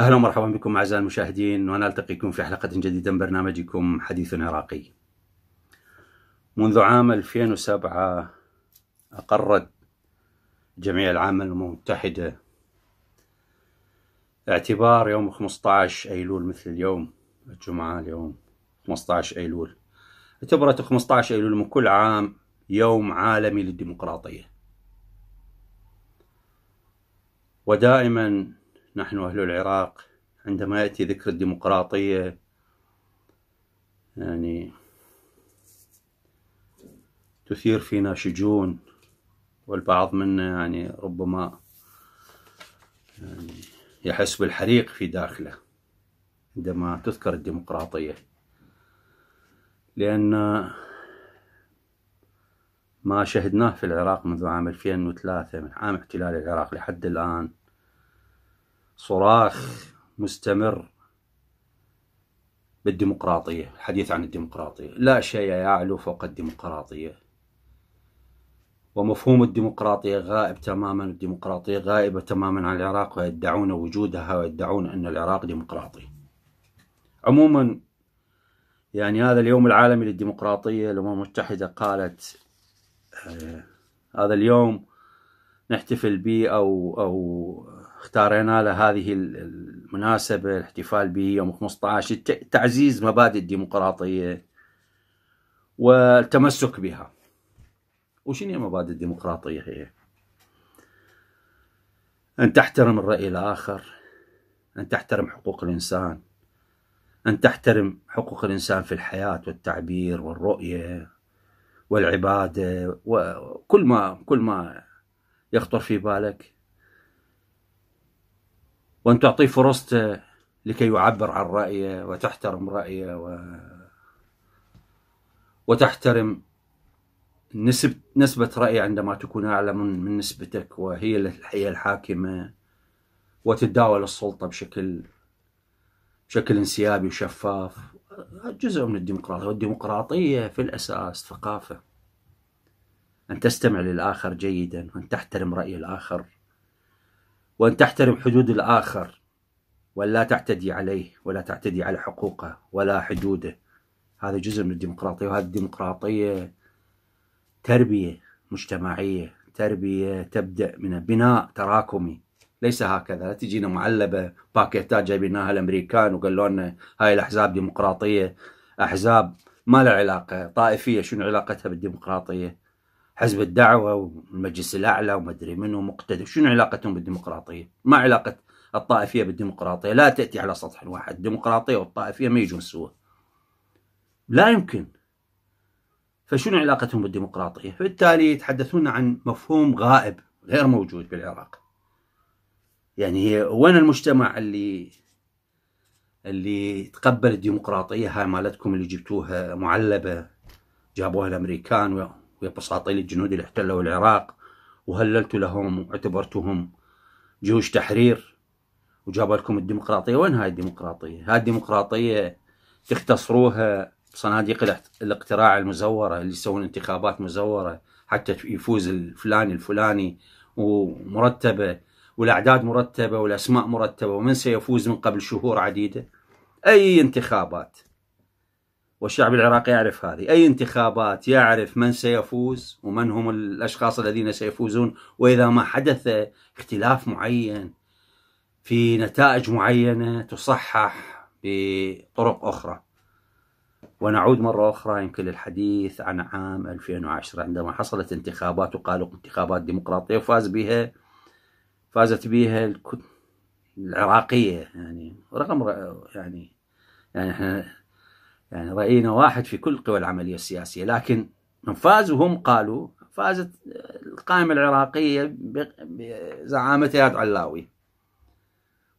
اهلا ومرحبا بكم اعزائي المشاهدين ونلتقيكم في حلقه جديده من برنامجكم حديث عراقي. منذ عام 2007 اقرت جمعيه العامه المتحده اعتبار يوم 15 أيلول مثل اليوم الجمعة اليوم 15 أيلول اعتبرت 15 أيلول من كل عام يوم عالمي للديمقراطية ودائما نحن أهل العراق عندما يأتي ذكر الديمقراطية يعني تثير فينا شجون والبعض منا يعني ربما يحس بالحريق في داخله عندما تذكر الديمقراطية لأن ما شهدناه في العراق منذ عام 2003 من عام احتلال العراق لحد الآن صراخ مستمر بالديمقراطية الحديث عن الديمقراطية لا شيء يعلو فوق الديمقراطية ومفهوم الديمقراطية غائب تماما الديمقراطية غائبة تماما عن العراق ويدعون وجودها ويدعون أن العراق ديمقراطي عموما يعني هذا اليوم العالمي للديمقراطية الأمم المتحدة قالت آه، هذا اليوم نحتفل به أو أو اختارينا لهذه هذه المناسبة الاحتفال به يوم 15 تعزيز مبادئ الديمقراطية والتمسك بها وشنو هي مبادئ الديمقراطية هي أن تحترم الرأي الآخر أن تحترم حقوق الإنسان أن تحترم حقوق الإنسان في الحياة والتعبير والرؤية والعبادة وكل ما كل ما يخطر في بالك وأن تعطيه فرصته لكي يعبر عن رأيه وتحترم رأيه و... وتحترم نسب نسبة رأي عندما تكون أعلى من, من نسبتك وهي هي الحاكمة وتتداول السلطة بشكل بشكل انسيابي وشفاف جزء من الديمقراطية والديمقراطية في الأساس ثقافة أن تستمع للآخر جيدا وأن تحترم رأي الآخر وأن تحترم حدود الآخر ولا تعتدي عليه ولا تعتدي على حقوقه ولا حدوده هذا جزء من الديمقراطية وهذه الديمقراطية تربية مجتمعية تربية تبدأ من بناء تراكمي ليس هكذا لا تجينا معلبة باكيتات جايبينها الأمريكان وقالوا لنا هاي الأحزاب ديمقراطية أحزاب ما لها علاقة طائفية شنو علاقتها بالديمقراطية حزب الدعوة والمجلس الأعلى ومدري منو مقتدى شنو علاقتهم بالديمقراطية ما علاقة الطائفية بالديمقراطية لا تأتي على سطح واحد الديمقراطية والطائفية ما يجون سوا لا يمكن فشنو علاقتهم بالديمقراطية فبالتالي يتحدثون عن مفهوم غائب غير موجود بالعراق يعني وين المجتمع اللي اللي تقبل الديمقراطية هاي مالتكم اللي جبتوها معلبة جابوها الأمريكان ويا بساطيل الجنود اللي احتلوا العراق وهللتوا لهم واعتبرتوهم جيوش تحرير وجابوا لكم الديمقراطية وين هاي الديمقراطية هاي الديمقراطية تختصروها صناديق الاقتراع المزوره اللي يسوون انتخابات مزوره حتى يفوز الفلاني الفلاني ومرتبه والاعداد مرتبه والاسماء مرتبه ومن سيفوز من قبل شهور عديده اي انتخابات والشعب العراقي يعرف هذه أي انتخابات يعرف من سيفوز ومن هم الأشخاص الذين سيفوزون وإذا ما حدث اختلاف معين في نتائج معينة تصحح بطرق أخرى ونعود مرة أخرى يمكن للحديث عن عام 2010 عندما حصلت انتخابات وقالوا انتخابات ديمقراطية وفاز بها فازت بها العراقية يعني رغم يعني يعني احنا يعني رأينا واحد في كل قوى العملية السياسية لكن فازوا هم قالوا فازت القائمة العراقية بزعامة اياد علاوي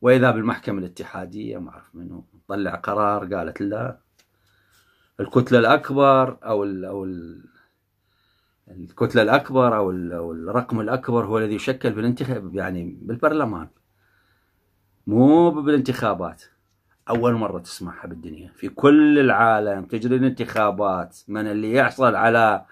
وإذا بالمحكمة الاتحادية ما أعرف منو طلع قرار قالت لا الكتلة الأكبر أو الـ أو الـ الكتلة الأكبر أو, الـ أو الرقم الأكبر هو الذي يشكل بالانتخاب يعني بالبرلمان مو بالانتخابات أول مرة تسمعها بالدنيا في كل العالم تجري الانتخابات من اللي يحصل على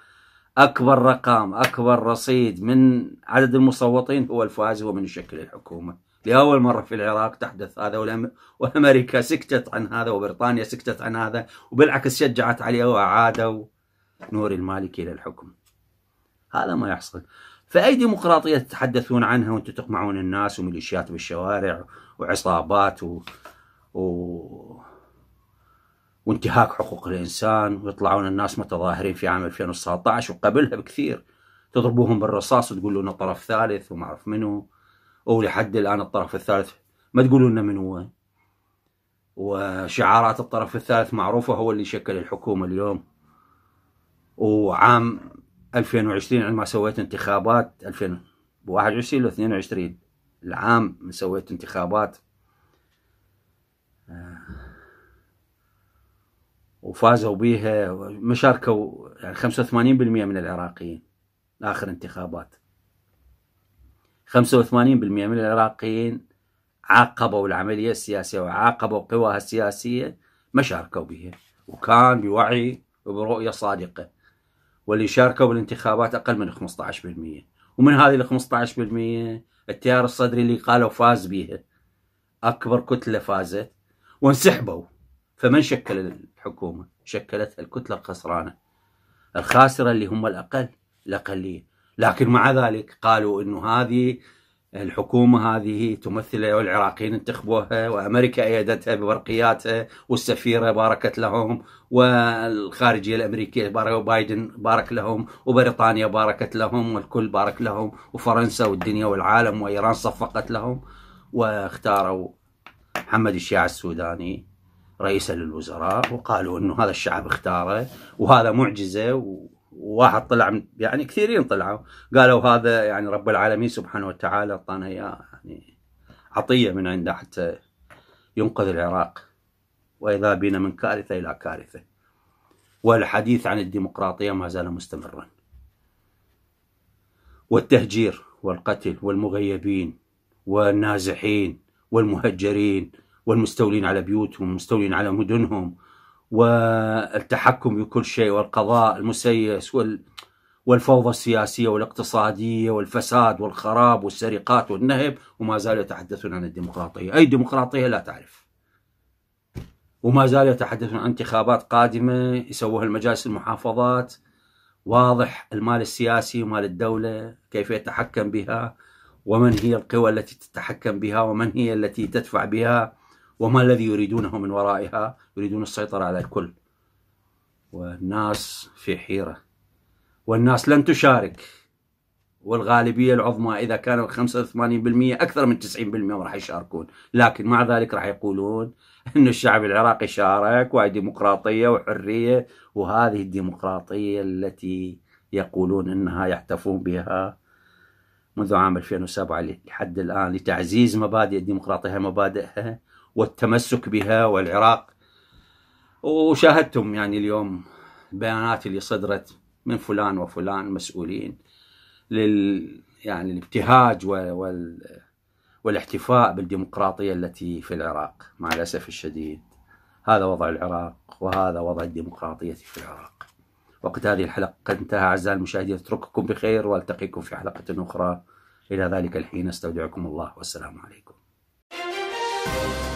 أكبر رقم أكبر رصيد من عدد المصوتين هو الفائز ومن يشكل الحكومة لأول مرة في العراق تحدث هذا وأمريكا سكتت عن هذا وبريطانيا سكتت عن هذا وبالعكس شجعت عليه وأعادوا نور المالكي إلى الحكم هذا ما يحصل فأي ديمقراطية تتحدثون عنها وأنتم تقمعون الناس وميليشيات بالشوارع وعصابات و... و... وانتهاك حقوق الإنسان ويطلعون الناس متظاهرين في عام 2019 وقبلها بكثير تضربوهم بالرصاص لنا طرف ثالث وما أعرف منو ولحد الآن الطرف الثالث ما تقولوا لنا من هو وشعارات الطرف الثالث معروفة هو اللي شكل الحكومة اليوم وعام 2020 عندما سويت انتخابات 2021 ل 22 العام سويت انتخابات آه. وفازوا بيها مشاركوا يعني 85% من العراقيين اخر انتخابات 85% من العراقيين عاقبوا العمليه السياسيه وعاقبوا قواها السياسيه ما شاركوا بها وكان بوعي وبرؤيه صادقه واللي شاركوا بالانتخابات اقل من 15% ومن هذه ال 15% التيار الصدري اللي قالوا فاز بها اكبر كتله فازت وانسحبوا فمن شكل الحكومة شكلتها الكتلة الخسرانة الخاسرة اللي هم الأقل الأقلية لكن مع ذلك قالوا أنه هذه الحكومة هذه تمثل والعراقيين انتخبوها وأمريكا أيدتها ببرقياتها والسفيرة باركت لهم والخارجية الأمريكية بايدن بارك لهم وبريطانيا باركت لهم والكل بارك لهم وفرنسا والدنيا والعالم وإيران صفقت لهم واختاروا محمد الشيعة السوداني رئيسا للوزراء وقالوا انه هذا الشعب اختاره وهذا معجزه وواحد طلع يعني كثيرين طلعوا قالوا هذا يعني رب العالمين سبحانه وتعالى اعطانا اياه يعني عطيه من عنده حتى ينقذ العراق واذا بنا من كارثه الى كارثه والحديث عن الديمقراطيه ما زال مستمرا والتهجير والقتل والمغيبين والنازحين والمهجرين والمستولين على بيوتهم والمستولين على مدنهم والتحكم بكل شيء والقضاء المسيس وال والفوضى السياسية والاقتصادية والفساد والخراب والسرقات والنهب وما زالوا يتحدثون عن الديمقراطية أي ديمقراطية لا تعرف وما زالوا يتحدثون عن انتخابات قادمة يسووها المجالس المحافظات واضح المال السياسي ومال الدولة كيف يتحكم بها ومن هي القوى التي تتحكم بها ومن هي التي تدفع بها وما الذي يريدونه من ورائها يريدون السيطرة على الكل والناس في حيرة والناس لن تشارك والغالبية العظمى إذا كانوا 85% أكثر من 90% راح يشاركون لكن مع ذلك راح يقولون أن الشعب العراقي شارك وهي ديمقراطية وحرية وهذه الديمقراطية التي يقولون أنها يحتفون بها منذ عام 2007 لحد الآن لتعزيز مبادئ الديمقراطية مبادئها والتمسك بها والعراق وشاهدتم يعني اليوم البيانات اللي صدرت من فلان وفلان مسؤولين لل يعني الابتهاج وال والاحتفاء بالديمقراطيه التي في العراق مع الاسف الشديد هذا وضع العراق وهذا وضع الديمقراطيه في العراق وقت هذه الحلقه قد انتهى اعزائي المشاهدين اترككم بخير والتقيكم في حلقه اخرى الى ذلك الحين استودعكم الله والسلام عليكم